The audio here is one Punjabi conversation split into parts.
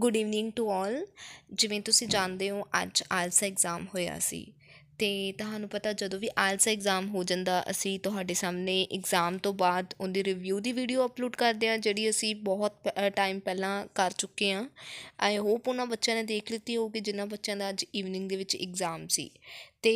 ਗੁੱਡ ਈਵਨਿੰਗ ਟੂ ਆਲ ਜਿਵੇਂ ਤੁਸੀਂ ਜਾਣਦੇ ਹੋ ਅੱਜ ਆਲਸਾ ਐਗਜ਼ਾਮ ਹੋਇਆ ਸੀ ਤੇ ਤੁਹਾਨੂੰ ਪਤਾ ਜਦੋਂ ਵੀ ਆਲਸਾ ਐਗਜ਼ਾਮ ਹੋ ਜਾਂਦਾ ਅਸੀਂ ਤੁਹਾਡੇ ਸਾਹਮਣੇ ਐਗਜ਼ਾਮ ਤੋਂ ਬਾਅਦ ਉਹਦੀ ਰਿਵਿਊ ਦੀ ਵੀਡੀਓ ਅਪਲੋਡ ਕਰਦੇ ਹਾਂ ਜਿਹੜੀ ਅਸੀਂ ਬਹੁਤ ਟਾਈਮ ਪਹਿਲਾਂ ਕਰ ਚੁੱਕੇ ਹਾਂ ਆਈ ਹੋਪ ਉਹਨਾਂ ਬੱਚਿਆਂ ਨੇ ਦੇਖ ਲਿੱਤੀ ਹੋਊਗੀ ਜਿਨ੍ਹਾਂ ਬੱਚਿਆਂ ਦਾ ਅੱਜ ਈਵਨਿੰਗ ਦੇ ਵਿੱਚ ਐਗਜ਼ਾਮ ਸੀ ਤੇ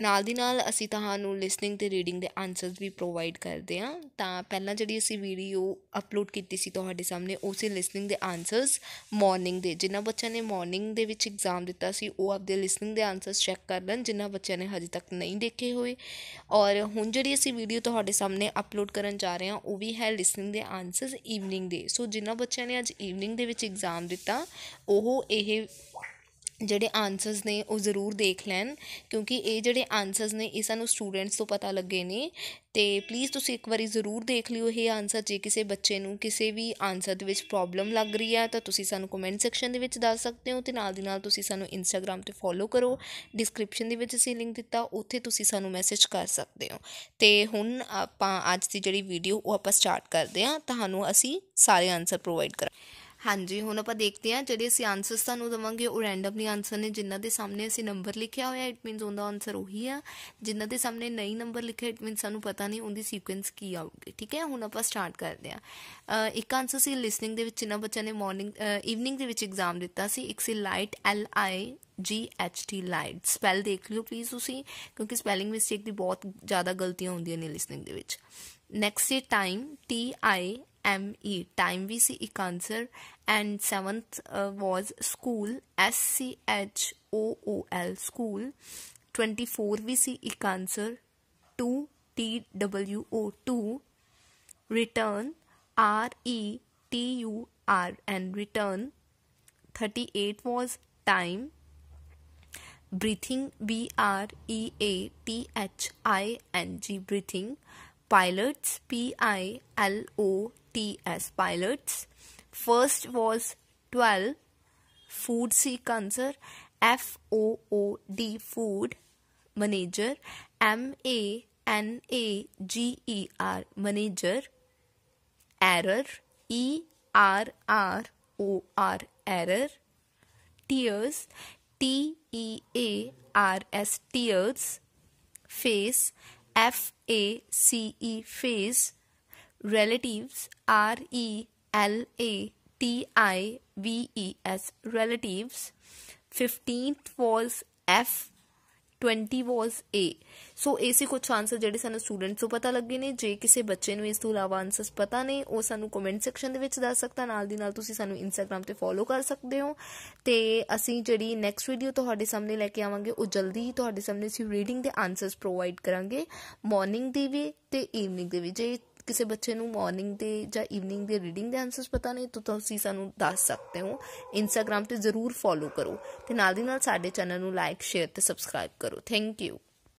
ਨਾਲ ਦੀ ਨਾਲ ਅਸੀਂ ਤੁਹਾਨੂੰ ਲਿਸਨਿੰਗ ਤੇ ਰੀਡਿੰਗ ਦੇ ਆਨਸਰਸ ਵੀ ਪ੍ਰੋਵਾਈਡ ਕਰਦੇ ਹਾਂ ਤਾਂ ਪਹਿਲਾਂ ਜਿਹੜੀ ਅਸੀਂ ਵੀਡੀਓ ਅਪਲੋਡ ਕੀਤੀ ਸੀ ਤੁਹਾਡੇ ਸਾਹਮਣੇ ਉਸੇ ਲਿਸਨਿੰਗ ਦੇ ਆਨਸਰਸ ਮਾਰਨਿੰਗ ਦੇ ਜਿਨ੍ਹਾਂ ਬੱਚਿਆਂ ਨੇ ਮਾਰਨਿੰਗ ਦੇ ਵਿੱਚ ਐਗਜ਼ਾਮ ਦਿੱਤਾ ਸੀ ਉਹ ਆਪਦੇ ਲਿਸਨਿੰਗ ਦੇ ਆਨਸਰਸ ਚੈੱਕ ਕਰ ਲੈਣ ਜਿਨ੍ਹਾਂ ਬੱਚਿਆਂ ਨੇ ਹਜੇ ਤੱਕ ਨਹੀਂ ਦੇਖੇ ਹੋਏ ਔਰ ਹੁਣ ਜਿਹੜੀ ਅਸੀਂ ਵੀਡੀਓ ਤੁਹਾਡੇ ਸਾਹਮਣੇ ਅਪਲੋਡ ਕਰਨ ਜਾ ਰਹੇ ਹਾਂ ਉਹ ਵੀ ਹੈ ਲਿਸਨਿੰਗ ਦੇ ਆਨਸਰਸ ਈਵਨਿੰਗ ਦੇ ਸੋ ਜਿਨ੍ਹਾਂ ਬੱਚਿਆਂ ਨੇ ਅੱਜ ਈਵਨਿੰਗ ਦੇ ਵਿੱਚ ਐਗਜ਼ਾਮ ਦਿੱਤਾ ਉਹ ਇਹ ਜਿਹੜੇ ਆਨਸਰਸ ਨੇ ਉਹ ਜ਼ਰੂਰ ਦੇਖ ਲੈਣ ਕਿਉਂਕਿ ਇਹ ਜਿਹੜੇ ਆਨਸਰਸ ਨੇ ਇਹ ਸਾਨੂੰ ਸਟੂਡੈਂਟਸ ਤੋਂ ਪਤਾ ਲੱਗੇ ਨੇ ਤੇ ਪਲੀਜ਼ ਤੁਸੀਂ ਇੱਕ ਵਾਰੀ ਜ਼ਰੂਰ ਦੇਖ ਲਿਓ ਇਹ ਆਨਸਰ ਜੇ ਕਿਸੇ ਬੱਚੇ ਨੂੰ ਕਿਸੇ ਵੀ ਆਨਸਰ ਦੇ ਵਿੱਚ ਪ੍ਰੋਬਲਮ ਲੱਗ ਰਹੀ ਆ ਤਾਂ ਤੁਸੀਂ ਸਾਨੂੰ ਕਮੈਂਟ ਸੈਕਸ਼ਨ ਦੇ ਵਿੱਚ ਦੱਸ ਸਕਦੇ ਹੋ ਤੇ ਨਾਲ ਦੀ ਨਾਲ ਤੁਸੀਂ ਸਾਨੂੰ ਇੰਸਟਾਗ੍ਰam ਤੇ ਫੋਲੋ ਕਰੋ ਡਿਸਕ੍ਰਿਪਸ਼ਨ ਦੇ ਵਿੱਚ ਅਸੀਂ ਲਿੰਕ ਦਿੱਤਾ ਉੱਥੇ ਤੁਸੀਂ ਸਾਨੂੰ ਮੈਸੇਜ ਕਰ ਸਕਦੇ ਹੋ ਤੇ ਹੁਣ ਆਪਾਂ ਅੱਜ ਦੀ ਜਿਹੜੀ ਵੀਡੀਓ ਉਹ ਆਪਾਂ ਸਟਾਰਟ ਕਰਦੇ ਹਾਂ ਤੁਹਾਨੂੰ ਅਸੀਂ ਸਾਰੇ ਆਨਸਰ ਪ੍ਰੋਵਾਈਡ ਕਰਾਂਗੇ ਹਾਂਜੀ ਹੁਣ ਆਪਾਂ ਦੇਖਦੇ ਹਾਂ ਜਿਹੜੇ ਅਸੀਂ ਆਨਸਰਸ ਤੁਹਾਨੂੰ ਦਵਾਂਗੇ ਉਹ ਰੈਂਡਮਲੀ ਆਨਸਰ ਨੇ ਜਿਨ੍ਹਾਂ ਦੇ ਸਾਹਮਣੇ ਅਸੀਂ ਨੰਬਰ ਲਿਖਿਆ ਹੋਇਆ ਇਟ ਮੀਨਸ ਉਹਦਾ ਆਨਸਰ ਉਹੀ ਆ ਜਿਨ੍ਹਾਂ ਦੇ ਸਾਹਮਣੇ ਨਹੀਂ ਨੰਬਰ ਲਿਖਿਆ ਇਟ ਮੀਨਸ ਸਾਨੂੰ ਪਤਾ ਨਹੀਂ ਉਹਦੀ ਸੀਕੁਐਂਸ ਕੀ ਆਊਗੀ ਠੀਕ ਹੈ ਹੁਣ ਆਪਾਂ ਸਟਾਰਟ ਕਰਦੇ ਹਾਂ ਇੱਕ ਆਨਸਰ ਸੀ ਲਿਸਨਿੰਗ ਦੇ ਵਿੱਚ ਇਹਨਾਂ ਬੱਚਿਆਂ ਨੇ ਮਾਰਨਿੰਗ ਈਵਨਿੰਗ ਦੇ ਵਿੱਚ ਐਗਜ਼ਾਮ ਦਿੱਤਾ ਸੀ ਇੱਕ ਸੀ ਲਾਈਟ ਐਲ ਆਈ ਜੀ ਐਚ ਟੀ ਲਾਈਟ ਸਪੈਲ ਦੇਖ ਲਿਓ ਪਲੀਜ਼ ਤੁਸੀਂ ਕਿਉਂਕਿ ਸਪੈਲਿੰਗ ਮਿਸਟੇਕ ਦੀ ਬਹੁਤ ਜ਼ਿਆਦਾ ਗਲਤੀਆਂ ਹੁੰਦੀਆਂ ਨੇ ਲਿਸਨਿੰਗ ਦੇ ਵਿੱਚ ਨੈਕਸਟ ਸੀ time T I ME time VCE cancer and seventh uh, was school S C H O O L school 24 VCE cancer 2 T W O 2 return R E T U R and return 38 was time breathing B R E A T H I N G breathing pilots P I L O T as pilots. First was 12 food sequencer, F O O D food manager, M A N A G E R manager, error, E R R O R error, tears, T E A R S tears, face, F A C E face, relatives R E L A T I V E S relatives 15th was F 20 was A so ਇਹ ਸੀ ਕੁਝ ਆਨਸਰ ਜਿਹੜੇ ਸਾਨੂੰ ਸਟੂਡੈਂਟਸ ਨੂੰ ਪਤਾ ਲੱਗੇ ਨੇ ਜੇ ਕਿਸੇ ਬੱਚੇ ਨੂੰ ਇਸ ਤੋਂ ਇਲਾਵਾ ਆਨਸਰਸ ਪਤਾ ਨੇ ਉਹ ਸਾਨੂੰ ਕਮੈਂਟ ਸੈਕਸ਼ਨ ਦੇ ਵਿੱਚ ਦੱਸ ਸਕਦਾ ਨਾਲ ਦੀ ਨਾਲ ਤੁਸੀਂ ਸਾਨੂੰ ਇੰਸਟਾਗ੍ਰam ਤੇ ਫੋਲੋ ਕਰ ਸਕਦੇ ਹੋ ਤੇ ਅਸੀਂ ਜਿਹੜੀ ਨੈਕਸਟ ਵੀਡੀਓ ਤੁਹਾਡੇ ਸਾਹਮਣੇ ਲੈ ਕੇ ਆਵਾਂਗੇ ਉਹ ਜਲਦੀ ਹੀ ਤੁਹਾਡੇ ਸਾਹਮਣੇ ਅਸੀਂ ਰੀਡਿੰਗ ਦੇ ਆਨਸਰਸ ਪ੍ਰੋਵਾਈਡ ਕਰਾਂਗੇ ਮਾਰਨਿੰਗ ਦੇ ਵੀ ਤੇ ਈਵਨਿੰਗ ਦੇ ਵੀ ਜੇ ਕਿਸੇ ਬੱਚੇ ਨੂੰ ਮਾਰਨਿੰਗ ਦੇ ਜਾਂ ਈਵਨਿੰਗ ਦੇ ਰੀਡਿੰਗ ਦੇ ਆਨਸਰਸ ਪਤਾ ਨਹੀਂ ਤਾਂ ਤੁਸੀਂ ਸਾਨੂੰ ਦੱਸ ਸਕਦੇ ਹੋ ਇੰਸਟਾਗ੍ਰam ਤੇ ਜ਼ਰੂਰ ਫੋਲੋ ਕਰੋ ਤੇ ਨਾਲ ਦੀ ਨਾਲ ਸਾਡੇ ਚੈਨਲ ਨੂੰ ਲਾਈਕ ਸ਼ੇਅਰ ਤੇ ਸਬਸਕ੍ਰਾਈਬ ਕਰੋ ਥੈਂਕ ਯੂ